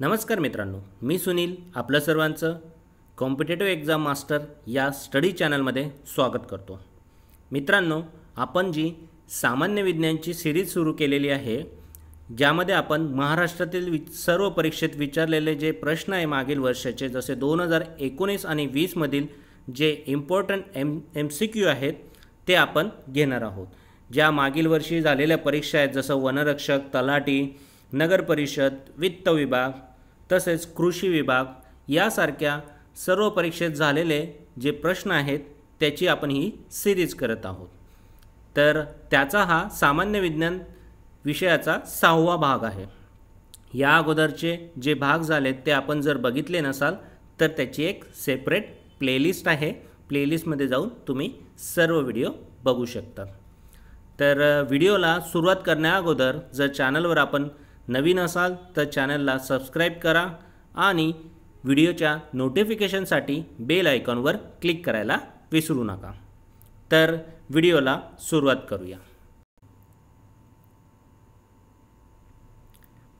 नमस्कार मित्रांनो मी सुनील आपलं सर्वांचं कॉम्पिटेटिव्ह एक्झाम मास्टर या स्टडी चॅनलमध्ये स्वागत करतो मित्रांनो आपण जी सामान्य विज्ञानची सिरीज सुरू केलेली आहे ज्यामध्ये आपण महाराष्ट्रातील वि सर्व परीक्षेत विचारलेले जे प्रश्न आहे मागील वर्षाचे जसे दोन हजार एकोणीस आणि वीसमधील जे important M M C Q आहेत ते आपण घेणार आहोत ज्या मागील वर्षी झालेल्या परीक्षा आहेत जसं वनरक्षक तलाठी नगरपरिषद वित्त विभाग तसेच कृषी विभाग यासारख्या सर्व परीक्षेत झालेले जे प्रश्न आहेत त्याची आपण ही सिरीज करत आहोत तर त्याचा हा सामान्य विज्ञान विषयाचा सहावा भाग आहे या अगोदरचे जे भाग झालेत ते आपण जर बघितले नसाल तर त्याची एक सेपरेट प्लेलिस्ट आहे प्लेलिस्टमध्ये जाऊन तुम्ही सर्व व्हिडिओ बघू शकता तर व्हिडिओला सुरुवात करण्याअगोदर जर चॅनलवर आपण नवीन असाल तर चॅनलला सबस्क्राईब करा आणि व्हिडिओच्या नोटिफिकेशनसाठी बेल आयकॉनवर क्लिक करायला विसरू नका तर व्हिडिओला सुरुवात करूया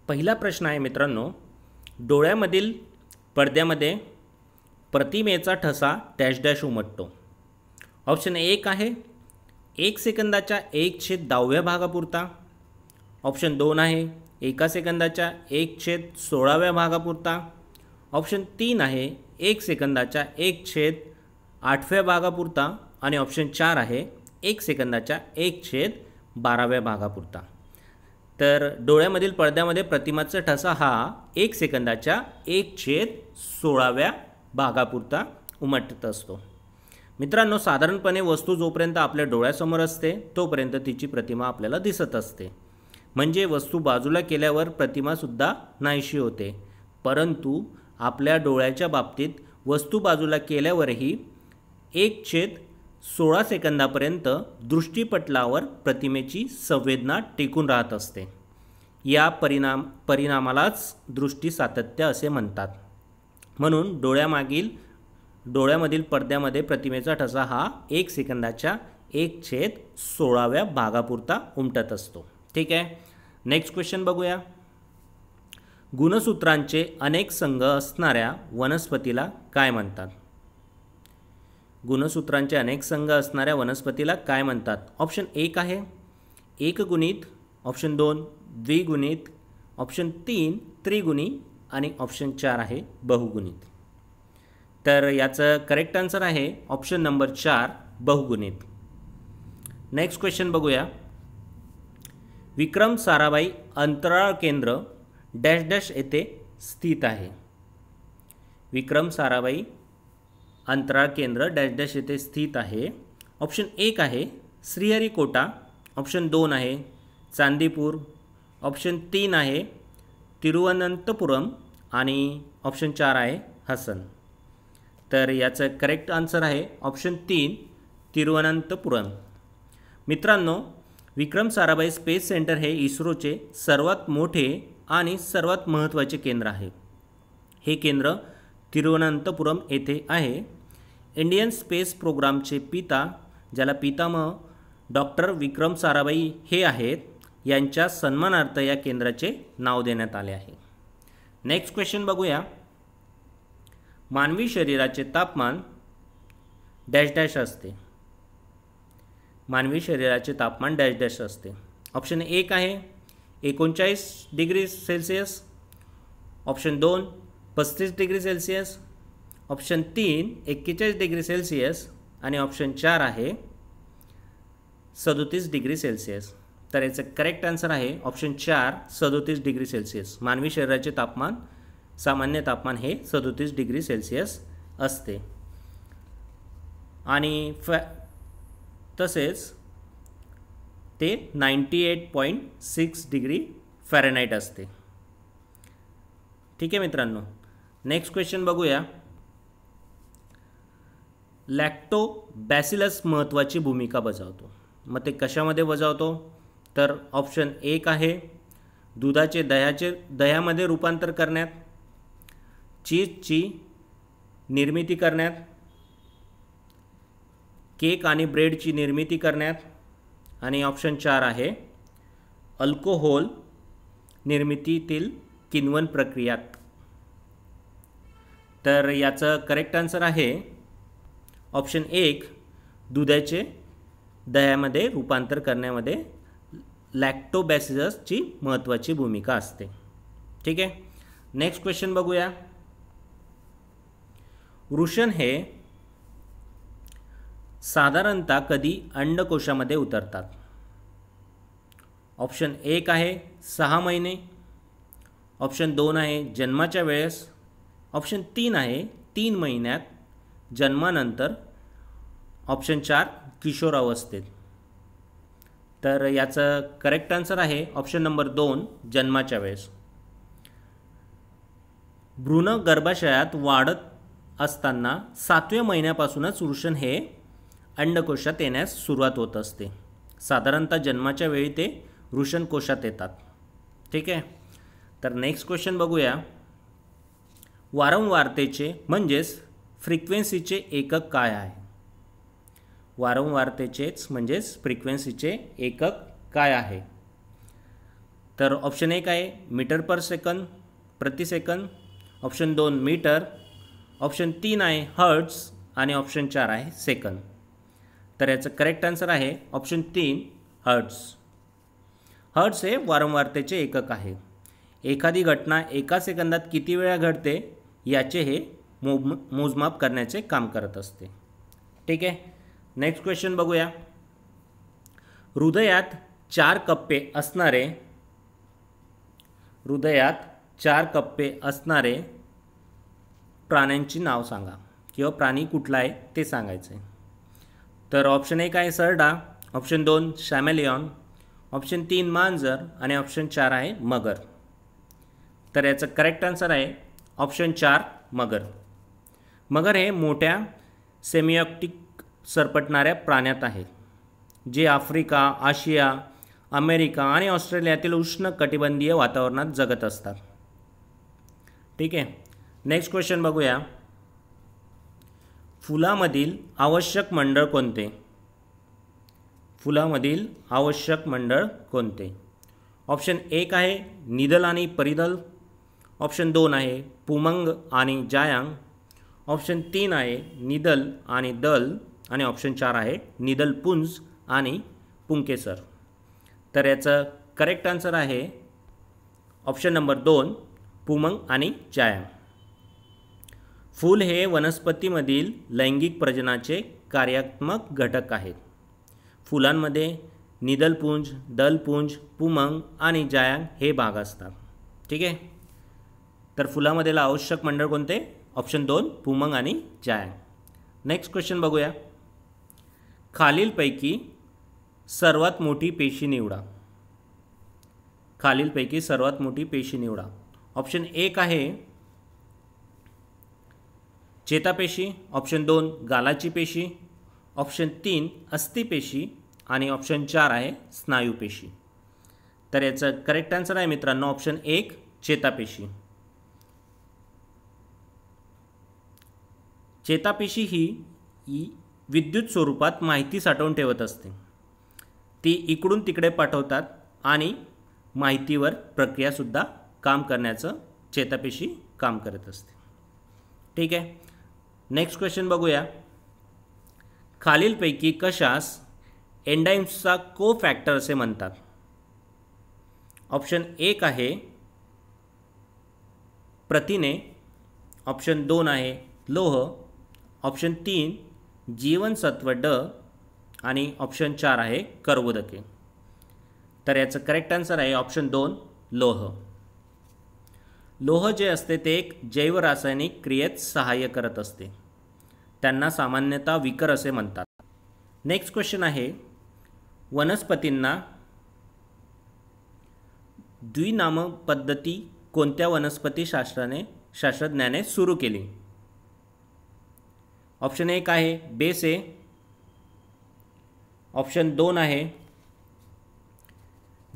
पहिला प्रश्न आहे मित्रांनो डोळ्यामधील पडद्यामध्ये प्रतिमेचा ठसा डॅश डॅश उमटतो ऑप्शन एक आहे एक सेकंदाच्या एकशे दहाव्या भागापुरता ऑप्शन दोन आहे एका सेकंदाच्या एक छेद सोळाव्या भागापुरता ऑप्शन तीन आहे एक सेकंदाच्या एक छेद आठव्या भागापुरता आणि ऑप्शन चार आहे एक सेकंदाच्या एक छेद बाराव्या भागापुरता तर डोळ्यामधील पडद्यामध्ये प्रतिमाचा ठसा हा एक सेकंदाच्या एक छेद सोळाव्या भागापुरता उमटत असतो मित्रांनो साधारणपणे वस्तू जोपर्यंत आपल्या डोळ्यासमोर असते तोपर्यंत तिची प्रतिमा आपल्याला दिसत असते म्हणजे वस्तू बाजूला केल्यावर प्रतिमासुद्धा नाहीशी होते परंतु आपल्या डोळ्याच्या बाबतीत वस्तू बाजूला केल्यावरही एक छेद सोळा सेकंदापर्यंत दृष्टीपटलावर प्रतिमेची संवेदना टिकून राहत असते या परिणाम परिणामालाच दृष्टी सातत्य असे म्हणतात म्हणून डोळ्यामागील डोळ्यामधील पडद्यामध्ये प्रतिमेचा ठसा हा एक सेकंदाच्या एक छेद सोळाव्या भागापुरता उमटत असतो ठीक आहे नेक्स्ट क्वेश्चन बघूया गुणसूत्रांचे अनेक संघ असणाऱ्या वनस्पतीला काय म्हणतात गुणसूत्रांचे अनेक संघ असणाऱ्या वनस्पतीला काय म्हणतात ऑप्शन एक आहे एक गुणित ऑप्शन दोन द्विगुणित ऑप्शन तीन त्रिगुणी आणि ऑप्शन चार आहे बहुगुणित तर याचं करेक्ट आन्सर आहे ऑप्शन नंबर चार बहुगुणित नेक्स्ट क्वेश्चन बघूया विक्रम साराभाई अंतराळ केंद्र डॅश डॅश येथे स्थित आहे विक्रम साराभाई अंतराळ केंद्र डॅश डॅश येथे स्थित आहे ऑप्शन एक आहे श्रीहरिकोटा ऑप्शन दोन आहे चांदीपूर ऑप्शन तीन आहे तिरुवनंतपुरम आणि ऑप्शन चार आहे हसन तर याचं करेक्ट आन्सर आहे ऑप्शन तीन तिरुवनंतपुरम मित्रांनो विक्रम साराभाई स्पेस सेंटर हे इस्रोचे सर्वात मोठे आणि सर्वात महत्त्वाचे केंद्र आहे हे केंद्र तिरुवनंतपुरम येथे आहे इंडियन स्पेस प्रोग्रामचे पिता ज्याला पिताम डॉक्टर विक्रम साराभाई हे आहेत यांच्या सन्मानार्थ या केंद्राचे नाव देण्यात आले आहे नेक्स्ट क्वेश्चन बघूया मानवी शरीराचे तापमान डॅश डॅश असते मानवी शरीराचे तापमान डॅश डॅश असते ऑप्शन एक आहे एकोणचाळीस डिग्री सेल्सिअस ऑप्शन दोन पस्तीस डिग्री सेल्सिअस ऑप्शन तीन एक्केचाळीस डिग्री सेल्सिअस आणि ऑप्शन चार आहे सदोतीस डिग्री सेल्सिअस तर याचं करेक्ट आन्सर आहे ऑप्शन चार सदोतीस डिग्री सेल्सिअस मानवी शरीराचे तापमान सामान्य तापमान हे सदोतीस डिग्री सेल्सिअस असते आणि फॅ तसेच ते 98.6 eight point six degree Fahrenheit असते ठीक आहे मित्रांनो नेक्स्ट क्वेश्चन बघूया लॅक्टो बॅसिलस महत्त्वाची भूमिका बजावतो मग ते कशामध्ये बजावतो तर ऑप्शन एक आहे दुधाचे दह्याचे दह्यामध्ये रूपांतर करण्यात चीजची निर्मिती करण्यात केक आणि ब्रेडची निर्मिती करण्यात आणि ऑप्शन चार आहे अल्कोहोल निर्मितीतील किनवन प्रक्रियात तर याचं करेक्ट आन्सर आहे ऑप्शन एक दुधाचे दह्यामध्ये रूपांतर करण्यामध्ये लॅक्टोबॅसिजसची महत्त्वाची भूमिका असते ठीक आहे नेक्स्ट क्वेश्चन बघूया वृषण हे साधारणतः कधी अंडकोशामध्ये उतरतात ऑप्शन एक आहे सहा महिने ऑप्शन दोन आहे जन्माच्या वेळेस ऑप्शन तीन आहे तीन महिन्यात जन्मानंतर ऑप्शन चार किशोरावस्थेत तर याचं करेक्ट आन्सर आहे ऑप्शन नंबर दोन जन्माच्या वेळेस भ्रूण गर्भाशयात वाढत असताना सातव्या महिन्यापासूनच वृषण हे अंडकोशात येण्यास सुरुवात होत असते साधारणतः जन्माच्या वेळी ते वृषणकोशात येतात ठीक आहे तर नेक्स्ट क्वेश्चन बघूया वारंवारतेचे म्हणजेच फ्रिक्वेन्सीचे एकक काय आहे वारंवारतेचेच म्हणजेच फ्रिक्वेन्सीचे एकक काय आहे तर ऑप्शन एक आहे मीटर पर सेकंद प्रति सेकंद ऑप्शन दोन मीटर ऑप्शन तीन आहे हर्ट्स आणि ऑप्शन चार आहे सेकंद तर याचं करेक्ट आन्सर आहे ऑप्शन तीन हर्ट्स हर्ट्स हे वारंवारतेचे एकक आहे एखादी घटना एका सेकंदात किती वेळा घडते याचे हे मो मोजमाप करण्याचे काम करत असते ठीक आहे नेक्स्ट क्वेश्चन बघूया हृदयात चार कप्पे असणारे हृदयात चार कप्पे असणारे प्राण्यांची नाव सांगा किंवा प्राणी कुठला आहे ते सांगायचं आहे तर ऑप्शन एक आहे सरडा ऑप्शन दोन शॅमेलियॉन ऑप्शन तीन मांजर आणि ऑप्शन चार आहे मगर तर याचं करेक्ट आन्सर आहे ऑप्शन चार मगर मगर हे मोठ्या सेमिओक्टिक सरपटणाऱ्या प्राण्यात आहे जे आफ्रिका आशिया अमेरिका आणि ऑस्ट्रेलियातील उष्ण कटिबंधीय वातावरणात जगत असतात ठीक आहे नेक्स्ट क्वेश्चन बघूया फुलामधील आवश्यक मंडळ कोणते फुलामधील आवश्यक मंडळ कोणते ऑप्शन एक आहे निदल आणि परिदल ऑप्शन दोन आहे पुमंग आणि जायांग ऑप्शन तीन आहे निदल आणि दल आणि ऑप्शन चार आहे निदल पुंज आणि पुंकेसर तर याचं करेक्ट आन्सर आहे ऑप्शन नंबर दोन पुमंग आणि जायांग फूल हे वनस्पतीमधील लैंगिक प्रजनाचे कार्यात्मक घटक आहेत फुलांमध्ये निदलपुंज दलपुंज पुमंग आणि जायांग हे भाग असतात ठीक आहे तर फुलामध्ये आवश्यक मंडळ कोणते ऑप्शन दोन पुमंग आणि जायांग नेक्स्ट क्वेश्चन बघूया खालीलपैकी सर्वात मोठी पेशी निवडा खालीलपैकी सर्वात मोठी पेशी निवडा ऑप्शन एक आहे चेतापेशी ऑप्शन दोन गालाची पेशी ऑप्शन तीन अस्थिपेशी आणि ऑप्शन चार आहे स्नायूपेशी तर याचं करेक्ट आन्सर आहे मित्रांनो ऑप्शन एक चेतापेशी चेतापेशी ही विद्युत स्वरूपात माहिती साठवून ठेवत असते ती इकडून तिकडे पाठवतात आणि माहितीवर प्रक्रियासुद्धा काम करण्याचं चेतापेशी काम करत असते ठीक आहे नेक्स्ट क्वेश्चन बघूया खालीलपैकी कशास एंडाइम्सचा को फॅक्टर असे म्हणतात ऑप्शन एक आहे प्रतिने, ऑप्शन दोन आहे लोह ऑप्शन तीन जीवनसत्व ड आणि ऑप्शन चार आहे कर्बोदके तर याचं करेक्ट आन्सर आहे ऑप्शन दोन लोह लोह जे असते ते एक जैवरासायनिक क्रियेत सहाय्य करत असते त्यांना सामान्यतः विकर असे म्हणतात नेक्स्ट क्वेश्चन आहे वनस्पतींना द्विनाम पद्धती कोणत्या वनस्पतीशास्त्राने शास्त्रज्ञाने सुरू केली ऑप्शन एक आहे बेस ए ऑप्शन दोन आहे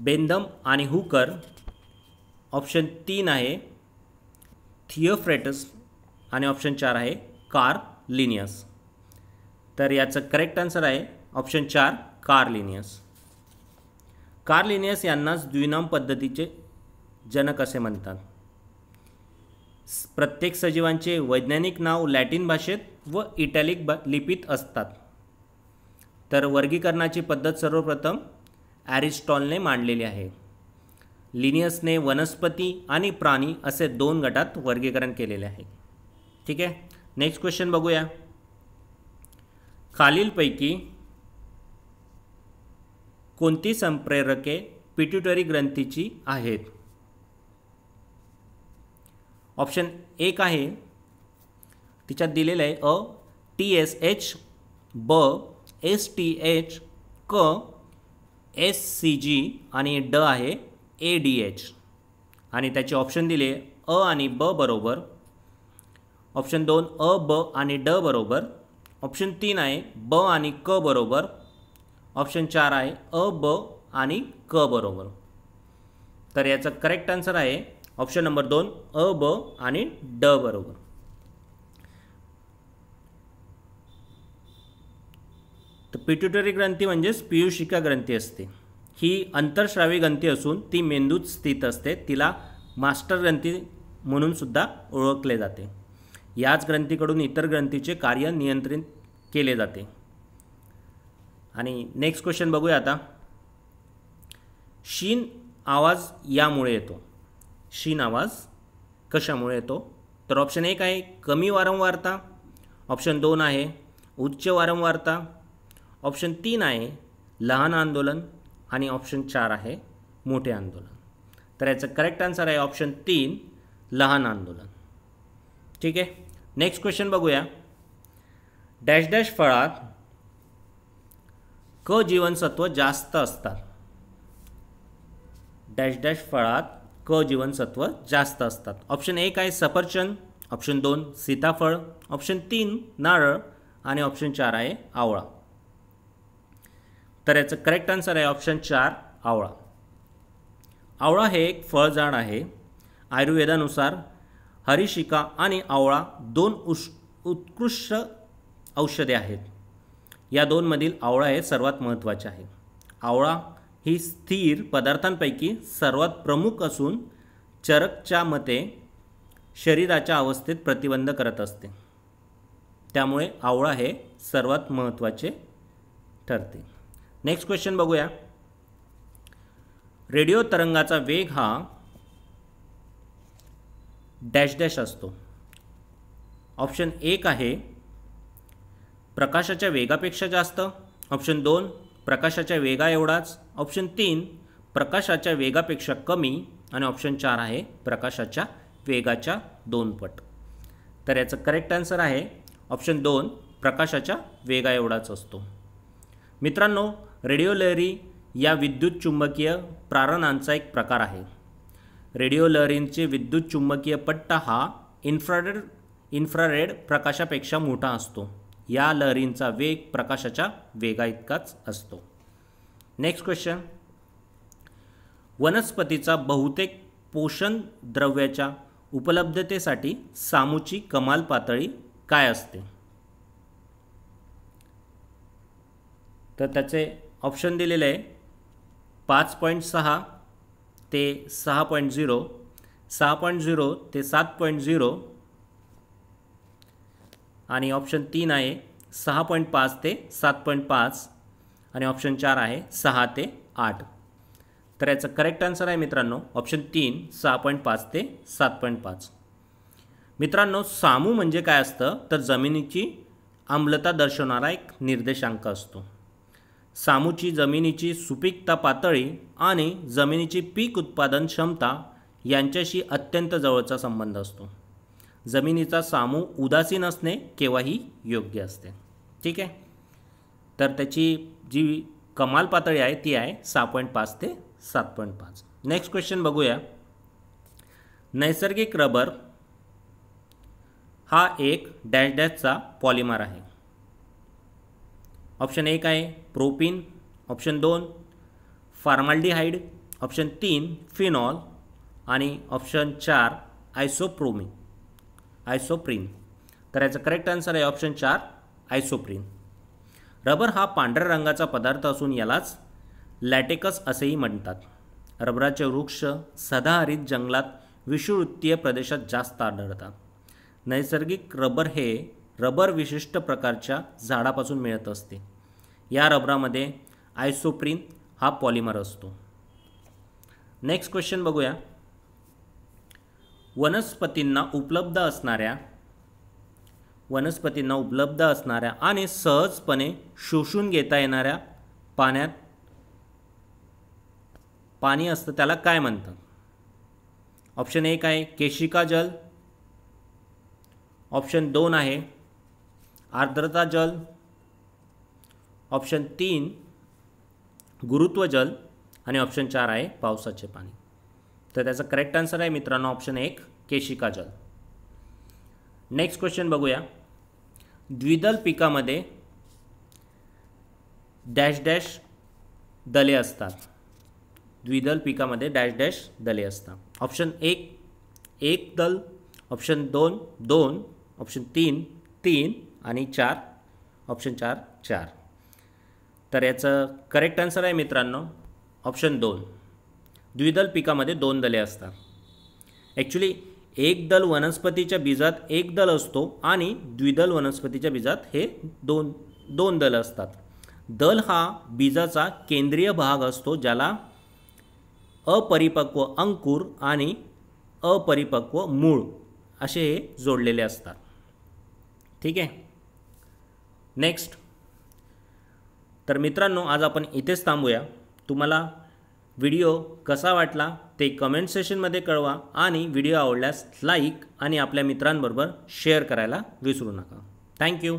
बेंदम आणि हुकर ऑप्शन तीन आहे थिओफ्रेटस आणि ऑप्शन चार आहे कार लिनियस तर याचं करेक्ट आन्सर आहे ऑप्शन चार कार लिनियस कार लिनियस यांनाच द्विनाम पद्धतीचे जनक असे म्हणतात प्रत्येक सजीवांचे वैज्ञानिक नाव लॅटिन भाषेत व इटॅलिक लिपीत असतात तर वर्गीकरणाची पद्धत सर्वप्रथम ॲरिस्टॉलने मांडलेली आहे लिनियसने वनस्पती आणि प्राणी असे दोन गटात वर्गीकरण केलेले आहे ठीक आहे नेक्स्ट क्वेश्चन बघूया खालीलपैकी कोणती संप्रेरके पिट्युटरी ग्रंथीची आहेत ऑप्शन एक आहे तिच्यात दिलेलं आहे अ टी एस एच ब एस टी एच क एस सी जी आणि ड आहे ए डी एच आणि त्याचे ऑप्शन दिले अ आणि ब बरोबर ऑप्शन दोन अ ब आणि ड बरोबर ऑप्शन तीन आहे ब आणि क बरोबर ऑप्शन चार आहे अ ब आणि क बरोबर तर याचा करेक्ट आन्सर आहे ऑप्शन नंबर दोन अ ब आणि ड बरोबर तर पिट्युटरी ग्रंथी म्हणजेच पियुषिका ग्रंथी असते ही अंतरश्रावी ग्रंथी असून ती मेंदूत स्थित असते तिला मास्टर ग्रंथी म्हणून सुद्धा ओळखले जाते याच ग्रंथीकडून इतर ग्रंथीचे कार्य नियंत्रित केले जाते आणि नेक्स्ट क्वेश्चन बघूया आता शीन आवाज यामुळे येतो शीन आवाज कशामुळे येतो तर ऑप्शन एक आहे कमी वारंवारता ऑप्शन दोन आहे उच्च वारंवारता ऑप्शन तीन आहे लहान आंदोलन आणि ऑप्शन चार आहे मोठे आंदोलन तर याचं करेक्ट आन्सर आहे ऑप्शन तीन लहान आंदोलन ठीक आहे नेक्स्ट क्वेश्चन बघूया डॅश डॅश फळात क जीवनसत्व जास्त असतात डॅश डॅश फळात क जीवनसत्व जास्त असतात ऑप्शन एक आहे सफरचंद ऑप्शन दोन सीताफळ ऑप्शन तीन नारळ आणि ऑप्शन चार आहे आवळा तर याचं करेक्ट आन्सर आहे ऑप्शन चार आवळा आवळा हे एक फळझाड आहे आयुर्वेदानुसार हरिशिका आणि आवळा दोन उष उत्कृष्ट औषधे आहेत या दोनमधील आवळा हे सर्वात महत्त्वाचे आहे आवळा ही स्थिर पदार्थांपैकी सर्वात प्रमुख असून चरकच्या मते शरीराच्या अवस्थेत प्रतिबंध करत असते त्यामुळे आवळा हे सर्वात महत्त्वाचे ठरते नेक्स्ट क्वेश्चन बघूया रेडिओ तरंगाचा वेग हा डॅश डॅश असतो ऑप्शन एक आहे प्रकाशाच्या वेगापेक्षा जास्त ऑप्शन दोन प्रकाशाच्या वेगा एवढाच ऑप्शन तीन प्रकाशाच्या वेगापेक्षा कमी आणि ऑप्शन चार आहे प्रकाशाच्या वेगाच्या दोन पट तर याचं करेक्ट आन्सर आहे ऑप्शन दोन प्रकाशाच्या वेगा एवढाच असतो मित्रांनो रेडिओ लहरी या विद्युत चुंबकीय प्रारणांचा एक प्रकार आहे रेडिओ लहरींचे विद्युत चुंबकीय पट्टा हा इन्फ्रारेड इन्फ्रारेड प्रकाशापेक्षा मोठा असतो या लहरींचा वेग प्रकाशाच्या वेगाइतकाच असतो नेक्स्ट क्वेश्चन वनस्पतीचा बहुतेक पोषण द्रव्याच्या उपलब्धतेसाठी सामूची कमाल पातळी काय असते तर त्याचे ऑप्शन दिलेलं आहे पाच पॉईंट सहा ते सहा पॉईंट झिरो सहा पॉईंट झिरो ते सात पॉईंट झिरो आणि ऑप्शन तीन आहे सहा पॉईंट पाच ते सात पॉईंट पाच आणि ऑप्शन चार आहे सहा ते आठ तर याचं करेक्ट आन्सर आहे मित्रांनो ऑप्शन तीन सहा पॉईंट पाच ते सात पॉईंट पाच मित्रांनो सामू म्हणजे काय असतं तर जमिनीची आम्लता दर्शवणारा एक निर्देशांक असतो सामूची जमिनीची सुपीकता पातळी आणि जमिनीची पीक उत्पादन क्षमता यांच्याशी अत्यंत जवळचा संबंध असतो जमिनीचा सामू उदासीन असणे केव्हाही योग्य असते ठीक आहे तर त्याची जी कमाल पातळी आहे ती आहे सहा पॉईंट पाच ते सात पॉईंट पाच नेक्स्ट क्वेश्चन बघूया नैसर्गिक रबर हा एक डॅश डॅशचा पॉलिमर आहे ऑप्शन एक आहे प्रोपिन ऑप्शन दोन फार्माल्डिहाईड ऑप्शन तीन फिनॉल आणि ऑप्शन चार आयसोप्रोमिन आयसोप्रिन तर याचा करेक्ट आन्सर आहे ऑप्शन चार आयसोप्रिन रबर हा पांढऱ्या रंगाचा पदार्थ असून यालाच लॅटेकस असेही म्हणतात रबराचे वृक्ष सदाहरित जंगलात विषुवृत्तीय प्रदेशात जास्त आढळतात नैसर्गिक रबर हे रबर विशिष्ट प्रकारच्या झाडापासून मिळत असते या रबरामध्ये आयसोप्रिन हा पॉलिमर असतो नेक्स्ट क्वेश्चन बघूया वनस्पतींना उपलब्ध असणाऱ्या वनस्पतींना उपलब्ध असणाऱ्या आणि सहजपणे शोषून घेता येणाऱ्या पाण्यात पाणी असतं त्याला काय म्हणतात ऑप्शन एक आहे केशिका जल ऑप्शन दोन आहे आर्द्रता जल ऑप्शन तीन गुरुत्व जल आणि ऑप्शन चार आहे पावसाचे पाणी तर त्याचा करेक्ट आन्सर आहे मित्रांनो ऑप्शन एक केशिका जल नेक्स्ट क्वेश्चन बघूया द्विदल पिकामध्ये डॅश डॅश दले असतात द्विदल पिकामध्ये डॅश डॅश दले असतात ऑप्शन एक एक दल ऑप्शन दोन दोन ऑप्शन तीन तीन आणि चार ऑप्शन चार चार तर याचं करेक्ट आन्सर आहे मित्रांनो ऑप्शन दोन द्विदल पिकामध्ये दोन दले असतात ॲक्च्युली एक दल वनस्पतीच्या बीजात एक दल असतो आणि द्विदल वनस्पतीच्या बीजात हे दोन दोन दल असतात दल हा बीजाचा केंद्रीय भाग असतो ज्याला अपरिपक्व अंकुर आणि अपरिपक्व मूळ असे हे जोडलेले असतात ठीक आहे नेक्स्ट तर मित्रांनो आज आपण इथेच थांबूया तुम्हाला व्हिडिओ कसा वाटला ते कमेंट सेशनमध्ये कळवा आणि व्हिडिओ आवडल्यास लाईक आणि आपल्या मित्रांबरोबर शेअर करायला विसरू नका थँक्यू